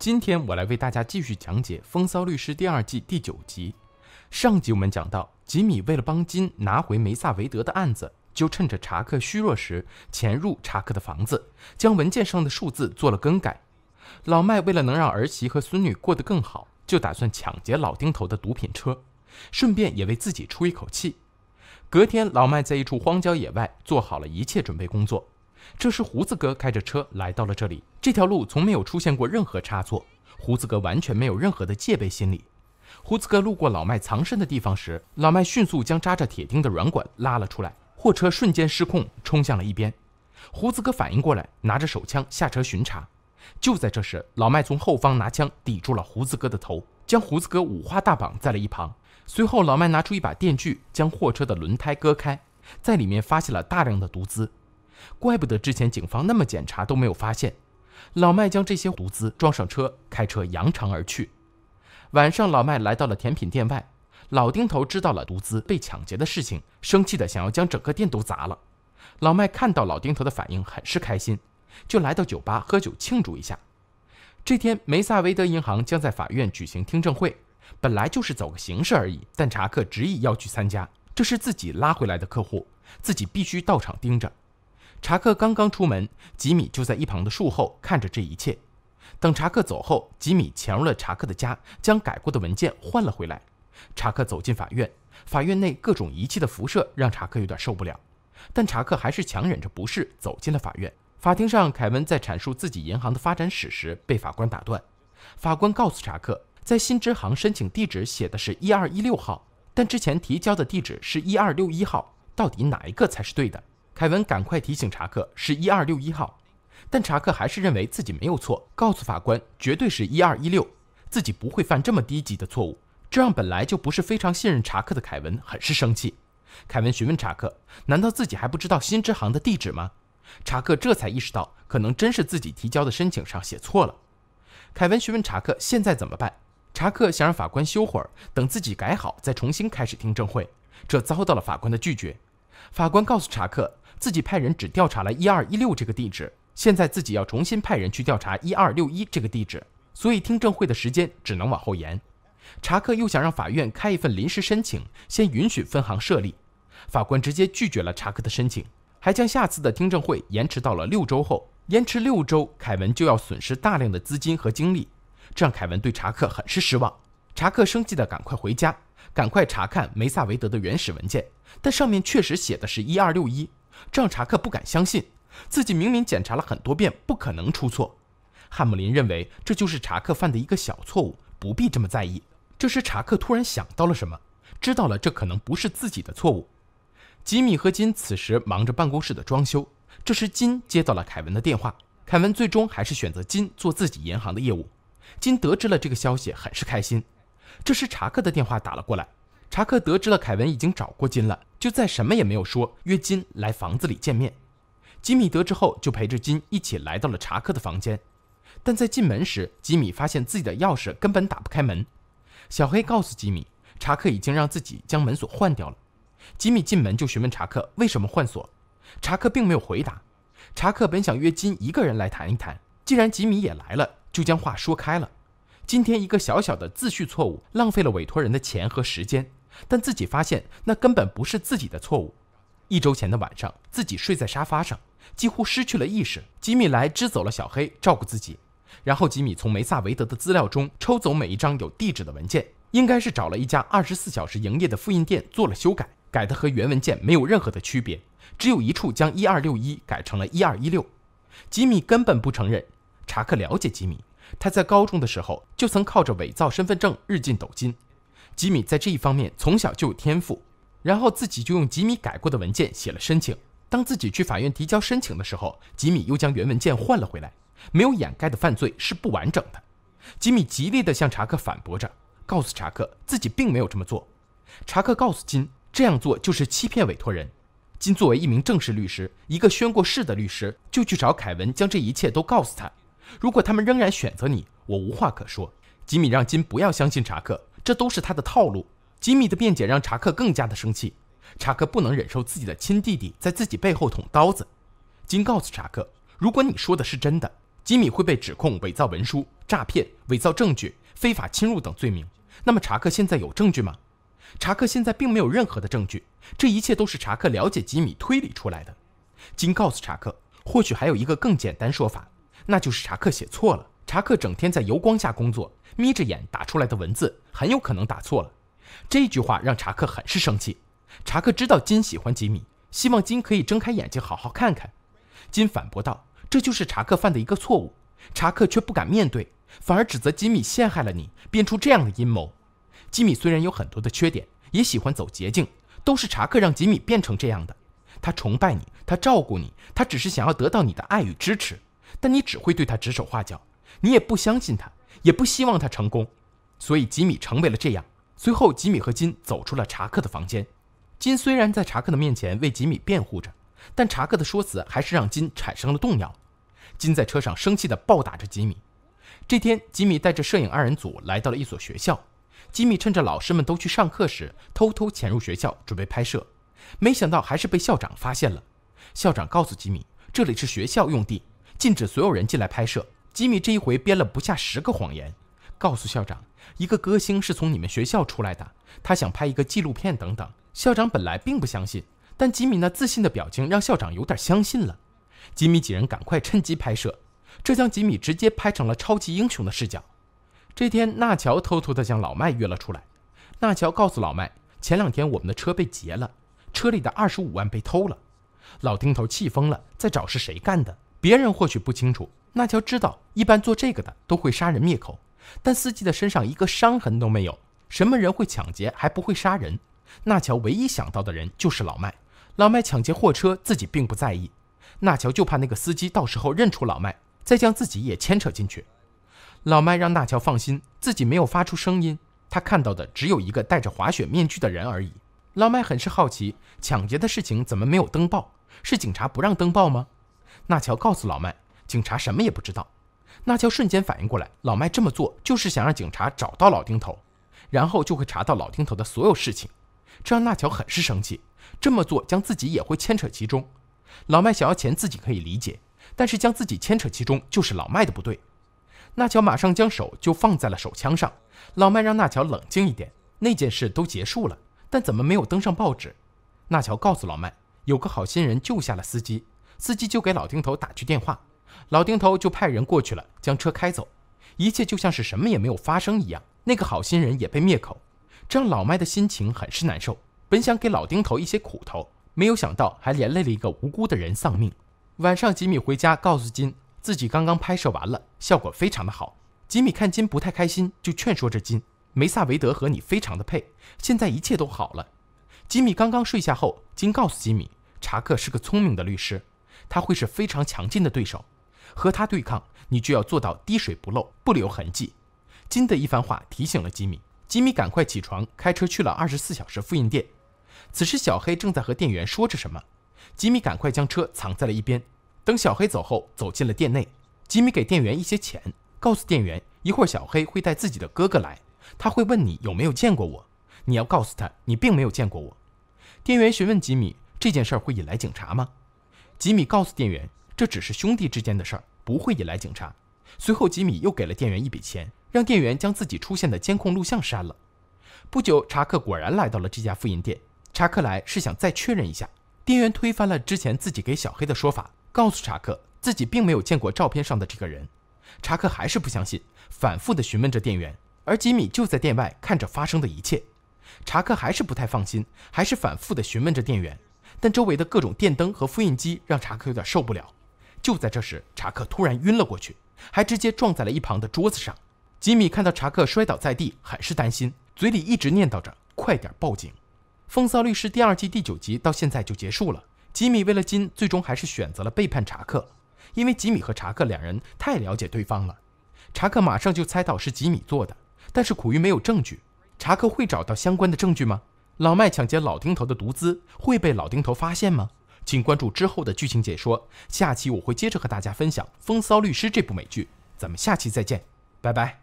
今天我来为大家继续讲解《风骚律师》第二季第九集。上集我们讲到，吉米为了帮金拿回梅萨维德的案子，就趁着查克虚弱时潜入查克的房子，将文件上的数字做了更改。老麦为了能让儿媳和孙女过得更好，就打算抢劫老丁头的毒品车，顺便也为自己出一口气。隔天，老麦在一处荒郊野外做好了一切准备工作。这时，胡子哥开着车来到了这里。这条路从没有出现过任何差错，胡子哥完全没有任何的戒备心理。胡子哥路过老麦藏身的地方时，老麦迅速将扎着铁钉的软管拉了出来，货车瞬间失控，冲向了一边。胡子哥反应过来，拿着手枪下车巡查。就在这时，老麦从后方拿枪抵住了胡子哥的头，将胡子哥五花大绑在了一旁。随后，老麦拿出一把电锯，将货车的轮胎割开，在里面发现了大量的毒资。怪不得之前警方那么检查都没有发现。老麦将这些毒资装上车，开车扬长而去。晚上，老麦来到了甜品店外。老丁头知道了毒资被抢劫的事情，生气的想要将整个店都砸了。老麦看到老丁头的反应，很是开心，就来到酒吧喝酒庆祝一下。这天，梅萨维德银行将在法院举行听证会，本来就是走个形式而已。但查克执意要去参加，这是自己拉回来的客户，自己必须到场盯着。查克刚刚出门，吉米就在一旁的树后看着这一切。等查克走后，吉米潜入了查克的家，将改过的文件换了回来。查克走进法院，法院内各种仪器的辐射让查克有点受不了，但查克还是强忍着不适走进了法院。法庭上，凯文在阐述自己银行的发展史时被法官打断。法官告诉查克，在新支行申请地址写的是一二一六号，但之前提交的地址是一二六一号，到底哪一个才是对的？凯文赶快提醒查克是“一二六一号”，但查克还是认为自己没有错，告诉法官绝对是一二一六，自己不会犯这么低级的错误。这让本来就不是非常信任查克的凯文很是生气。凯文询问查克：“难道自己还不知道新支行的地址吗？”查克这才意识到，可能真是自己提交的申请上写错了。凯文询问查克：“现在怎么办？”查克想让法官休会，儿，等自己改好再重新开始听证会，这遭到了法官的拒绝。法官告诉查克。自己派人只调查了一二一六这个地址，现在自己要重新派人去调查一二六一这个地址，所以听证会的时间只能往后延。查克又想让法院开一份临时申请，先允许分行设立，法官直接拒绝了查克的申请，还将下次的听证会延迟到了六周后。延迟六周，凯文就要损失大量的资金和精力，这让凯文对查克很是失望。查克生气的赶快回家，赶快查看梅萨维德的原始文件，但上面确实写的是一二六一。这让查克不敢相信，自己明明检查了很多遍，不可能出错。汉姆林认为这就是查克犯的一个小错误，不必这么在意。这时查克突然想到了什么，知道了这可能不是自己的错误。吉米和金此时忙着办公室的装修，这时金接到了凯文的电话。凯文最终还是选择金做自己银行的业务。金得知了这个消息，很是开心。这时查克的电话打了过来。查克得知了凯文已经找过金了，就再什么也没有说，约金来房子里见面。吉米得知后，就陪着金一起来到了查克的房间。但在进门时，吉米发现自己的钥匙根本打不开门。小黑告诉吉米，查克已经让自己将门锁换掉了。吉米进门就询问查克为什么换锁，查克并没有回答。查克本想约金一个人来谈一谈，既然吉米也来了，就将话说开了。今天一个小小的自序错误，浪费了委托人的钱和时间。但自己发现那根本不是自己的错误。一周前的晚上，自己睡在沙发上，几乎失去了意识。吉米来支走了小黑，照顾自己。然后吉米从梅萨维德的资料中抽走每一张有地址的文件，应该是找了一家二十四小时营业的复印店做了修改，改的和原文件没有任何的区别，只有一处将一二六一改成了一二一六。吉米根本不承认。查克了解吉米，他在高中的时候就曾靠着伪造身份证日进斗金。吉米在这一方面从小就有天赋，然后自己就用吉米改过的文件写了申请。当自己去法院提交申请的时候，吉米又将原文件换了回来。没有掩盖的犯罪是不完整的。吉米极力地向查克反驳着，告诉查克自己并没有这么做。查克告诉金，这样做就是欺骗委托人。金作为一名正式律师，一个宣过誓的律师，就去找凯文将这一切都告诉他。如果他们仍然选择你，我无话可说。吉米让金不要相信查克。这都是他的套路。吉米的辩解让查克更加的生气。查克不能忍受自己的亲弟弟在自己背后捅刀子。金告诉查克，如果你说的是真的，吉米会被指控伪造文书、诈骗、伪造证据、非法侵入等罪名。那么查克现在有证据吗？查克现在并没有任何的证据。这一切都是查克了解吉米推理出来的。金告诉查克，或许还有一个更简单说法，那就是查克写错了。查克整天在油光下工作，眯着眼打出来的文字很有可能打错了。这句话让查克很是生气。查克知道金喜欢吉米，希望金可以睁开眼睛好好看看。金反驳道：“这就是查克犯的一个错误。”查克却不敢面对，反而指责吉米陷害了你，编出这样的阴谋。吉米虽然有很多的缺点，也喜欢走捷径，都是查克让吉米变成这样的。他崇拜你，他照顾你，他只是想要得到你的爱与支持，但你只会对他指手画脚。你也不相信他，也不希望他成功，所以吉米成为了这样。随后，吉米和金走出了查克的房间。金虽然在查克的面前为吉米辩护着，但查克的说辞还是让金产生了动摇。金在车上生气地暴打着吉米。这天，吉米带着摄影二人组来到了一所学校。吉米趁着老师们都去上课时，偷偷潜入学校准备拍摄，没想到还是被校长发现了。校长告诉吉米，这里是学校用地，禁止所有人进来拍摄。吉米这一回编了不下十个谎言，告诉校长，一个歌星是从你们学校出来的，他想拍一个纪录片等等。校长本来并不相信，但吉米那自信的表情让校长有点相信了。吉米几人赶快趁机拍摄，这将吉米直接拍成了超级英雄的视角。这天，纳乔偷偷地将老麦约了出来。纳乔告诉老麦，前两天我们的车被劫了，车里的二十五万被偷了。老丁头气疯了，在找是谁干的，别人或许不清楚。纳乔知道，一般做这个的都会杀人灭口，但司机的身上一个伤痕都没有，什么人会抢劫还不会杀人？纳乔唯一想到的人就是老麦。老麦抢劫货车，自己并不在意。纳乔就怕那个司机到时候认出老麦，再将自己也牵扯进去。老麦让纳乔放心，自己没有发出声音，他看到的只有一个戴着滑雪面具的人而已。老麦很是好奇，抢劫的事情怎么没有登报？是警察不让登报吗？纳乔告诉老麦。警察什么也不知道，那乔瞬间反应过来，老麦这么做就是想让警察找到老丁头，然后就会查到老丁头的所有事情，这让那乔很是生气。这么做将自己也会牵扯其中，老麦想要钱自己可以理解，但是将自己牵扯其中就是老麦的不对。那乔马上将手就放在了手枪上，老麦让那乔冷静一点，那件事都结束了，但怎么没有登上报纸？那乔告诉老麦，有个好心人救下了司机，司机就给老丁头打去电话。老丁头就派人过去了，将车开走，一切就像是什么也没有发生一样。那个好心人也被灭口，这让老麦的心情很是难受。本想给老丁头一些苦头，没有想到还连累了一个无辜的人丧命。晚上，吉米回家告诉金，自己刚刚拍摄完了，效果非常的好。吉米看金不太开心，就劝说着金：梅萨维德和你非常的配。现在一切都好了。吉米刚刚睡下后，金告诉吉米，查克是个聪明的律师，他会是非常强劲的对手。和他对抗，你就要做到滴水不漏，不留痕迹。金的一番话提醒了吉米，吉米赶快起床，开车去了二十四小时复印店。此时，小黑正在和店员说着什么，吉米赶快将车藏在了一边，等小黑走后，走进了店内。吉米给店员一些钱，告诉店员一会儿小黑会带自己的哥哥来，他会问你有没有见过我，你要告诉他你并没有见过我。店员询问吉米这件事儿会引来警察吗？吉米告诉店员这只是兄弟之间的事儿。不会引来警察。随后，吉米又给了店员一笔钱，让店员将自己出现的监控录像删了。不久，查克果然来到了这家复印店。查克来是想再确认一下。店员推翻了之前自己给小黑的说法，告诉查克自己并没有见过照片上的这个人。查克还是不相信，反复的询问着店员。而吉米就在店外看着发生的一切。查克还是不太放心，还是反复的询问着店员。但周围的各种电灯和复印机让查克有点受不了。就在这时，查克突然晕了过去，还直接撞在了一旁的桌子上。吉米看到查克摔倒在地，很是担心，嘴里一直念叨着：“快点报警！”《风骚律师》第二季第九集到现在就结束了。吉米为了金，最终还是选择了背叛查克，因为吉米和查克两人太了解对方了。查克马上就猜到是吉米做的，但是苦于没有证据。查克会找到相关的证据吗？老麦抢劫老丁头的毒资会被老丁头发现吗？请关注之后的剧情解说。下期我会接着和大家分享《风骚律师》这部美剧。咱们下期再见，拜拜。